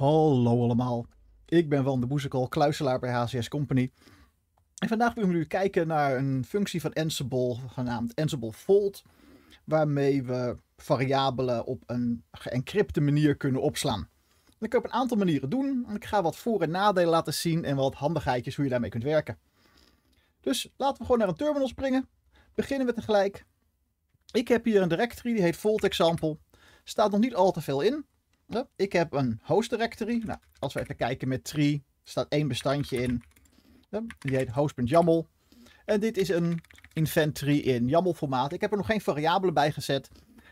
Hallo allemaal, ik ben Van de Boezekel, kluiselaar bij HCS Company. En vandaag willen we nu kijken naar een functie van Ansible, genaamd Ansible Fold, waarmee we variabelen op een geëncrypte manier kunnen opslaan. Dat kan je op een aantal manieren doen. Ik ga wat voor- en nadelen laten zien en wat handigheidjes hoe je daarmee kunt werken. Dus laten we gewoon naar een terminal springen. Beginnen we tegelijk. Ik heb hier een directory, die heet vault Example. Staat nog niet al te veel in. Nou, ik heb een host directory. Nou, als we even kijken met tree, staat één bestandje in. Nou, die heet host.yaml. En dit is een inventory in YAML formaat. Ik heb er nog geen variabelen bij gezet.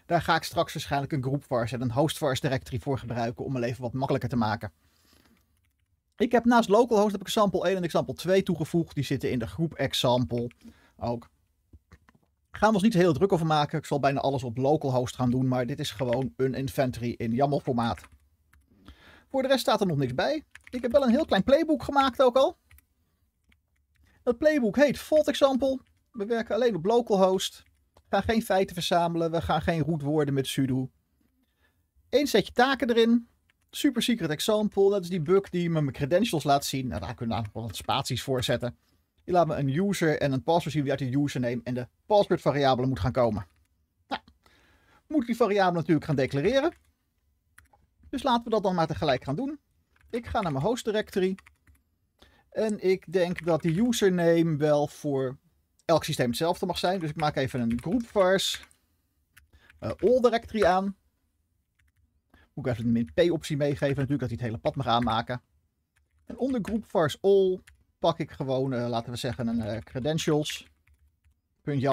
Daar ga ik straks waarschijnlijk een groep vars en een host vars directory voor gebruiken om mijn leven wat makkelijker te maken. Ik heb naast localhost heb ik example 1 en example 2 toegevoegd. Die zitten in de groep example ook gaan we ons niet heel druk over maken. Ik zal bijna alles op localhost gaan doen, maar dit is gewoon een inventory in YAML formaat. Voor de rest staat er nog niks bij. Ik heb wel een heel klein playbook gemaakt ook al. Dat playbook heet Fault Example. We werken alleen op localhost. We gaan geen feiten verzamelen. We gaan geen roetwoorden met sudo. Eén setje taken erin. Super secret example. Dat is die bug die me mijn credentials laat zien. Nou, daar kunnen we namelijk wat spaties voor zetten. Die laat me een user en een password zien die uit de username en de password variabele moet gaan komen. Nou, moet die variabele natuurlijk gaan declareren. Dus laten we dat dan maar tegelijk gaan doen. Ik ga naar mijn host directory. En ik denk dat die username wel voor elk systeem hetzelfde mag zijn. Dus ik maak even een groepvars eh, all directory aan. Moet ik even een min p optie meegeven natuurlijk, dat hij het hele pad mag aanmaken. En onder groepvars all pak ik gewoon, eh, laten we zeggen, een eh, credentials. Punt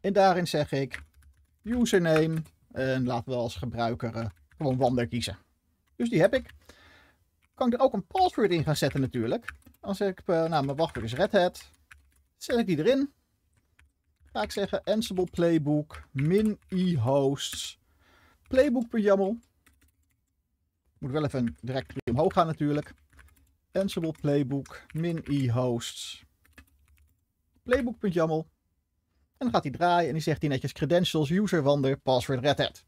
En daarin zeg ik username. En laten we als gebruiker eh, gewoon Wander kiezen. Dus die heb ik. Kan ik er ook een password in gaan zetten natuurlijk. Als ik, nou mijn wachtwoord is Red Hat. Zet ik die erin. Ga ik zeggen Ansible Playbook min e hosts playbook.yaml. Moet wel even een omhoog gaan natuurlijk. Ansible playbook, min i hosts, playbook.yaml. En dan gaat hij draaien en die zegt hij netjes credentials, user, wander, password, red hat.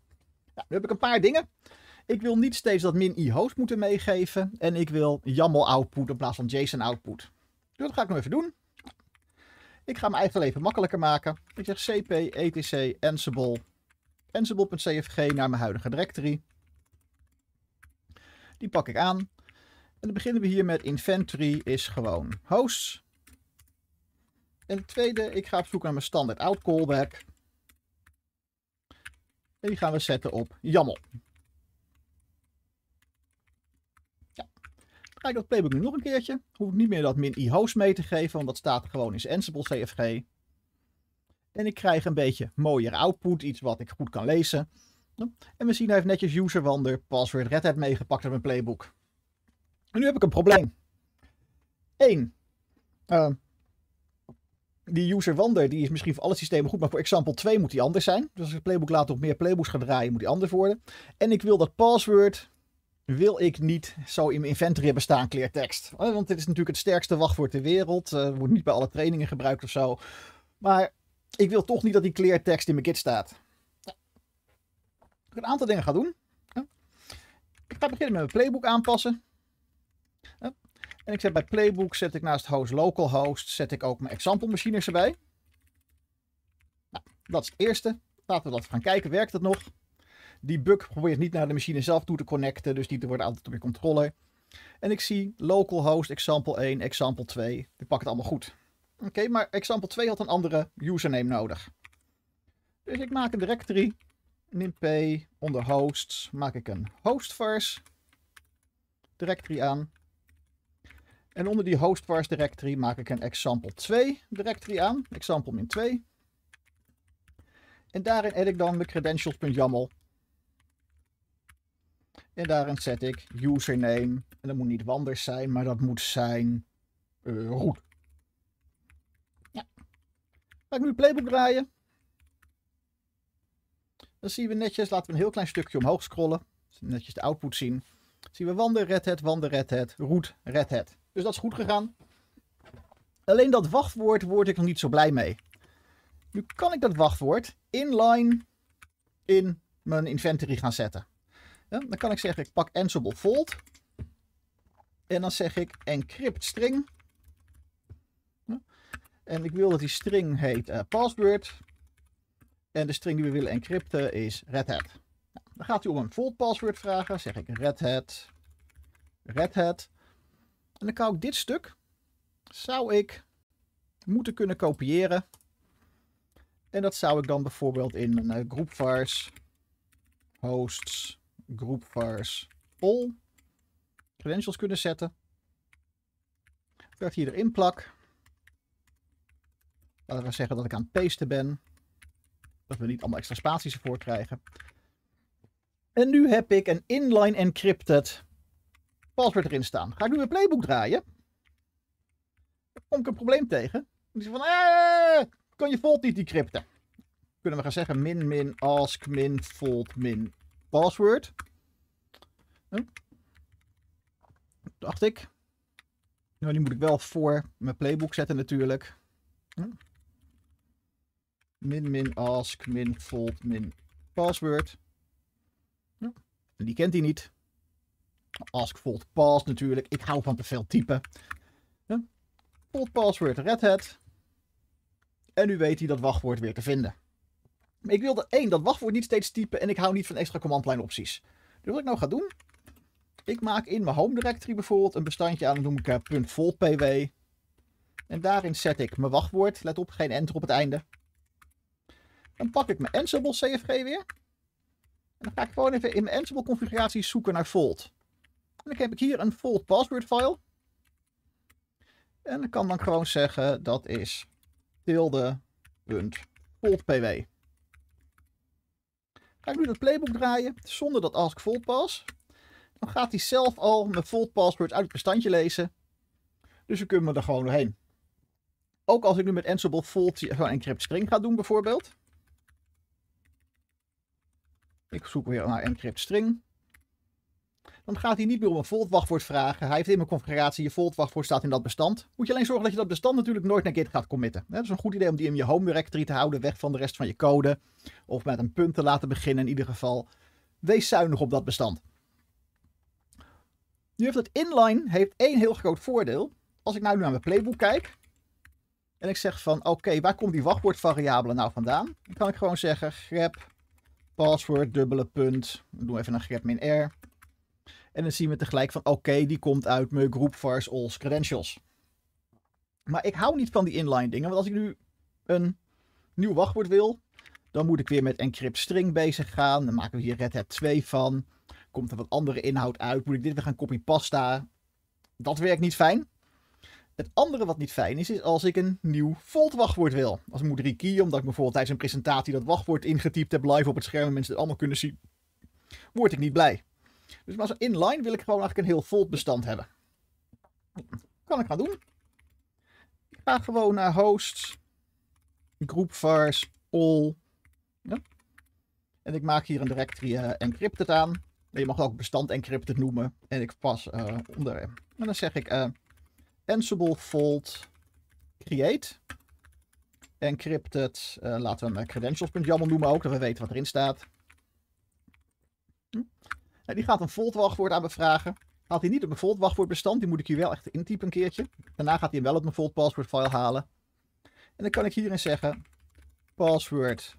Nou, nu heb ik een paar dingen. Ik wil niet steeds dat min i host moeten meegeven en ik wil YAML output in plaats van JSON output. Dus dat ga ik nog even doen. Ik ga mijn eigen leven makkelijker maken. Ik zeg cp etc ansible ansible.cfg naar mijn huidige directory. Die pak ik aan. En dan beginnen we hier met inventory is gewoon host. En het tweede, ik ga op zoek naar mijn standaard out callback. En die gaan we zetten op YAML. Ja. Dan ga ik dat playbook nu nog een keertje. Hoef ik niet meer dat min i host mee te geven, want dat staat gewoon in Ansible CFG. En ik krijg een beetje mooier output, iets wat ik goed kan lezen. En we zien hij heeft netjes userwander, password, red hat meegepakt uit mijn playbook. En nu heb ik een probleem. Eén. Ehm, die user Wander die is misschien voor alle systemen goed, maar voor example 2 moet die anders zijn. Dus als ik playbook laat op meer playbooks gaan draaien, moet die anders worden. En ik wil dat password wil ik niet zo in mijn inventory hebben staan, kleertekst. Eh, want dit is natuurlijk het sterkste wachtwoord ter wereld. Eh, wordt niet bij alle trainingen gebruikt of zo. Maar ik wil toch niet dat die text in mijn git staat. Ik Ik een aantal dingen gaan doen. Ik ga beginnen met mijn playbook aanpassen. En ik zet bij playbook, zet ik naast host localhost, zet ik ook mijn example machines erbij. Nou, dat is het eerste. Laten we dat gaan kijken, werkt het nog? Die bug probeert niet naar de machine zelf toe te connecten, dus die wordt altijd op je controller. En ik zie localhost, example 1, example 2. Die pak het allemaal goed. Oké, maar example 2 had een andere username nodig. Dus ik maak een directory. NimP onder hosts maak ik een hostverse directory aan. En onder die hostwars directory maak ik een example 2 directory aan. Example 2. En daarin add ik dan mijn credentials.yaml. En daarin zet ik username. En dat moet niet Wanders zijn, maar dat moet zijn uh, root. Ja. Laat ik nu playbook draaien. Dan zien we netjes, laten we een heel klein stukje omhoog scrollen. Netjes de output zien. Dan zien we wander, redhead, hat, wander, red root, red dus dat is goed gegaan. Alleen dat wachtwoord word ik nog niet zo blij mee. Nu kan ik dat wachtwoord inline in mijn inventory gaan zetten. Ja, dan kan ik zeggen, ik pak Ansible Fold. En dan zeg ik encrypt string. en ik wil dat die string heet eh, password. En de string die we willen encrypten is Red Hat. Nou, dan gaat hij om een fold password vragen. Zeg ik Red Hat. Red Hat. En dan kan ik dit stuk, zou ik moeten kunnen kopiëren. En dat zou ik dan bijvoorbeeld in een eh, groepvars hosts groepvars all credentials kunnen zetten. Dat het hier erin plak. Laten we zeggen dat ik aan het pasten ben. Dat we niet allemaal extra spaties ervoor krijgen. En nu heb ik een inline encrypted password erin staan. Ga ik nu mijn playbook draaien? kom ik een probleem tegen. Die is van, eh, kan je volt niet decrypten? Kunnen we gaan zeggen min min ask min volt min password. Dacht ik. Nou, die moet ik wel voor mijn playbook zetten natuurlijk. Hm? Min min ask min volt min password. Die kent hij niet. Ask Volt Pass natuurlijk. Ik hou van te veel typen. Ja. Password Red Hat. En nu weet hij dat wachtwoord weer te vinden. Maar ik wilde één, dat wachtwoord niet steeds typen en ik hou niet van extra command line opties. Dus wat ik nou ga doen, ik maak in mijn home directory bijvoorbeeld een bestandje aan, dat noem ik eh, En daarin zet ik mijn wachtwoord, let op, geen enter op het einde. Dan pak ik mijn Ansible CFG weer. En dan ga ik gewoon even in mijn Ansible configuratie zoeken naar Volt. En dan heb ik hier een full password file. En ik kan dan gewoon zeggen dat is tilde.foldpw. Ga ik nu dat playbook draaien zonder dat ask ik Dan gaat hij zelf al mijn volt password uit het bestandje lezen. Dus we kunnen er gewoon doorheen. Ook als ik nu met Ansible volt encrypt string ga doen bijvoorbeeld. Ik zoek weer naar encrypt string. Dan gaat hij niet meer om een volt-wachtwoord vragen. Hij heeft in mijn configuratie, je volt-wachtwoord staat in dat bestand. Moet je alleen zorgen dat je dat bestand natuurlijk nooit naar Git gaat committen. Dat is een goed idee om die in je home directory te houden, weg van de rest van je code. Of met een punt te laten beginnen in ieder geval. Wees zuinig op dat bestand. Nu heeft het inline heeft één heel groot voordeel. Als ik nou nu naar mijn playbook kijk. En ik zeg van, oké, waar komt die wachtwoordvariabele nou vandaan? Dan kan ik gewoon zeggen grep password dubbele punt. Ik doe even een grep min r. En dan zien we tegelijk van, oké, die komt uit mijn groep vars alls credentials. Maar ik hou niet van die inline dingen, want als ik nu een nieuw wachtwoord wil, dan moet ik weer met encrypt string bezig gaan. Dan maken we hier Red Hat 2 van. Komt er wat andere inhoud uit? Moet ik dit weer gaan copy-pasta? Dat werkt niet fijn. Het andere wat niet fijn is, is als ik een nieuw fold wachtwoord wil. Als ik moet rekeyen, omdat ik bijvoorbeeld tijdens een presentatie dat wachtwoord ingetypt heb live op het scherm en mensen het allemaal kunnen zien, word ik niet blij. Dus maar inline wil ik gewoon eigenlijk een heel vault bestand hebben. Kan ik gaan doen. Ik ga gewoon naar hosts, groupvars, all. Ja. En ik maak hier een directory eh, encrypted aan. Je mag ook bestand encrypted noemen. En ik pas uh, onder. Eh, en dan zeg ik uh, Ansible Fold Create. Encrypted. laten we hem credentials.yaml noemen ook, dat we weten wat erin staat. Hm die gaat een volt-wachtwoord aan me vragen. hij niet op mijn volt bestand. die moet ik hier wel echt intypen een keertje. Daarna gaat hij hem wel op mijn volt-password-file halen. En dan kan ik hierin zeggen, password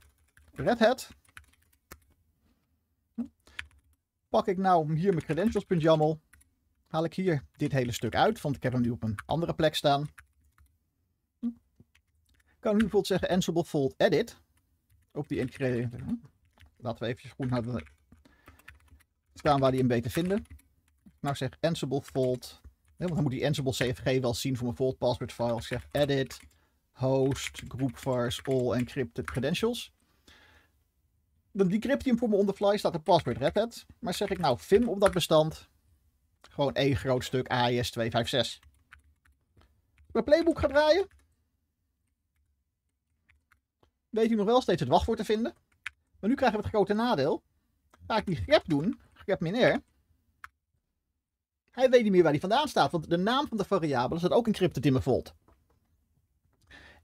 Red Pak ik nou hier mijn credentials.yaml. Haal ik hier dit hele stuk uit, want ik heb hem nu op een andere plek staan. Kan nu bijvoorbeeld zeggen Ansible Fold Edit. Op die Laten we even goed naar de staan waar hij hem beter vinden. Nou zeg Ansible Vault. Ja, want dan moet die Ansible CFG wel zien voor mijn Vault password file. Ik zeg edit, host, groupvars, all encrypted credentials. Dan decrypt hij hem voor me on the fly, staat de password hat. Maar zeg ik nou vim op dat bestand. Gewoon één groot stuk AES256. Mijn playbook gaat draaien. Weet u nog wel steeds het wachtwoord te vinden. Maar nu krijgen we het grote nadeel. Ga ik die grep doen, heb meneer. Hij weet niet meer waar hij vandaan staat, want de naam van de variabele staat ook encrypted in mijn volt.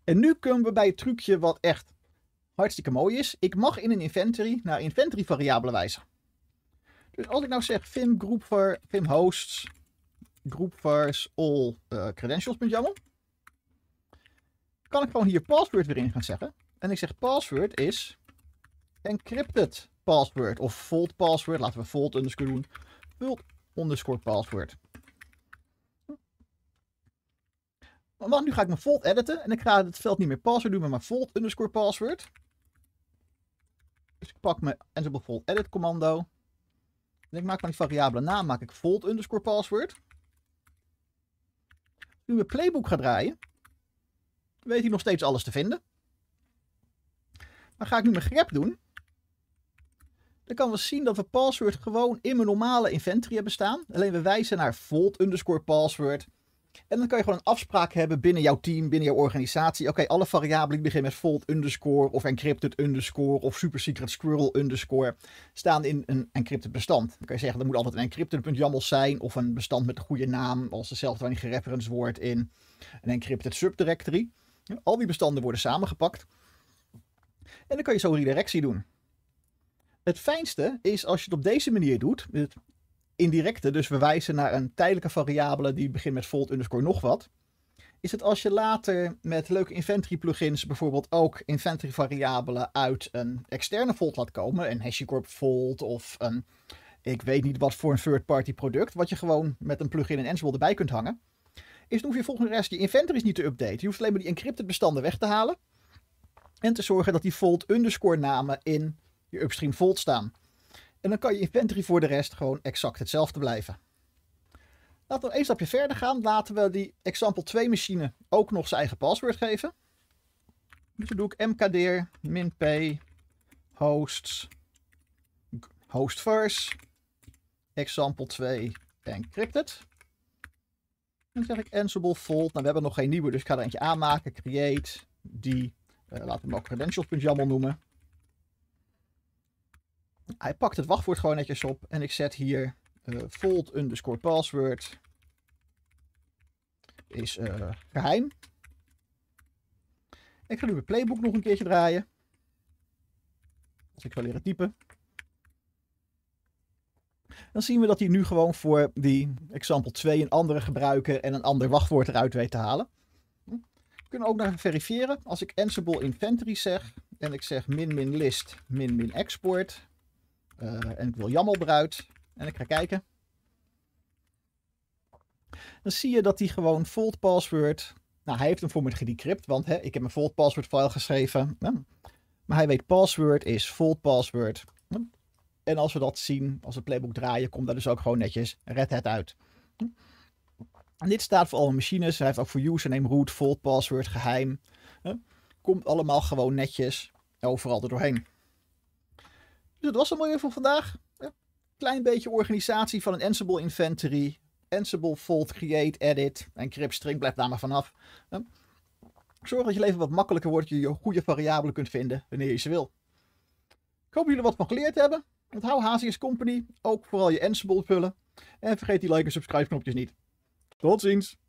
En nu komen we bij het trucje wat echt hartstikke mooi is. Ik mag in een inventory naar inventory variabelen wijzen. Dus als ik nou zeg vim groupvar, vim hosts, groupvars all uh, eh, credentials.yaml, kan ik gewoon hier password weer in gaan zeggen. En ik zeg password is encrypted password of volt password. Laten we volt underscore doen. Volt underscore password. Want nu ga ik mijn volt editen en ik ga het veld niet meer password doen, maar mijn underscore password. Dus ik pak mijn Ansible volt edit commando. En ik maak van die variabele naam maak ik volt underscore password. Nu mijn playbook gaat draaien, weet hij nog steeds alles te vinden. Maar ga ik nu mijn grep doen, dan kan we zien dat we password gewoon in mijn normale inventory hebben staan. Alleen we wijzen naar volt underscore password. En dan kan je gewoon een afspraak hebben binnen jouw team, binnen jouw organisatie. Oké, alle variabelen die beginnen met volt underscore of encrypted underscore of Secret squirrel underscore staan in een encrypted bestand. Dan kan je zeggen, er moet altijd een encrypted.yaml zijn of een bestand met een goede naam als dezelfde waarin gereferenced wordt in een encrypted subdirectory. Al die bestanden worden samengepakt. En dan kan je zo redirectie doen. Het fijnste is als je het op deze manier doet, het indirecte, dus we wijzen naar een tijdelijke variabele die begint met volt underscore nog wat, is het als je later met leuke inventory plugins bijvoorbeeld ook inventory variabelen uit een externe volt laat komen, een HashiCorp volt of een ik weet niet wat voor een third-party product, wat je gewoon met een plugin in Ansible erbij kunt hangen, is dan hoef je volgens de rest je inventories niet te updaten. Je hoeft alleen maar die encrypted bestanden weg te halen en te zorgen dat die volt underscore namen in je upstream volt staan. En dan kan je inventory voor de rest gewoon exact hetzelfde blijven. Laten we een stapje verder gaan. Laten we die example 2 machine ook nog zijn eigen password geven. Dus dan doe ik mkdir p hosts hostverse example 2 encrypted. En dan zeg ik ansible volt. Nou, we hebben nog geen nieuwe, dus ik ga er eentje aanmaken. Create die. Eh, laten we hem ook credentials.yaml noemen. Hij pakt het wachtwoord gewoon netjes op en ik zet hier eh, fold underscore password is eh, geheim. Ik ga nu mijn playbook nog een keertje draaien. Als dus ik ga leren typen. Dan zien we dat hij nu gewoon voor die example 2 een andere gebruiker en een ander wachtwoord eruit weet te halen. We kunnen ook nog verifiëren. Als ik Ansible Inventory zeg en ik zeg min min list min min export. Eh, en ik wil Jammel eruit. En ik ga kijken. Dan zie je dat hij gewoon fold Password. Nou, hij heeft hem voor me gedecrypt, want hè, ik heb een Volt Password file geschreven. Maar hij weet Password is fold Password. En als we dat zien, als we playbook draaien, komt daar dus ook gewoon netjes Red Hat uit. En dit staat voor alle machines. Hij heeft ook voor username, root, fold Password, geheim. Komt allemaal gewoon netjes overal er doorheen dat was mooi weer voor vandaag. klein beetje organisatie van een Ansible inventory. Ansible fold, create, edit en crip string. Blijf daar maar vanaf. Zorg dat je leven wat makkelijker wordt. Je je goede variabelen kunt vinden wanneer je ze wil. Ik hoop dat jullie wat van geleerd hebben. hou Hazius Company. Ook vooral je Ansible vullen. En vergeet die like en subscribe knopjes niet. Tot ziens!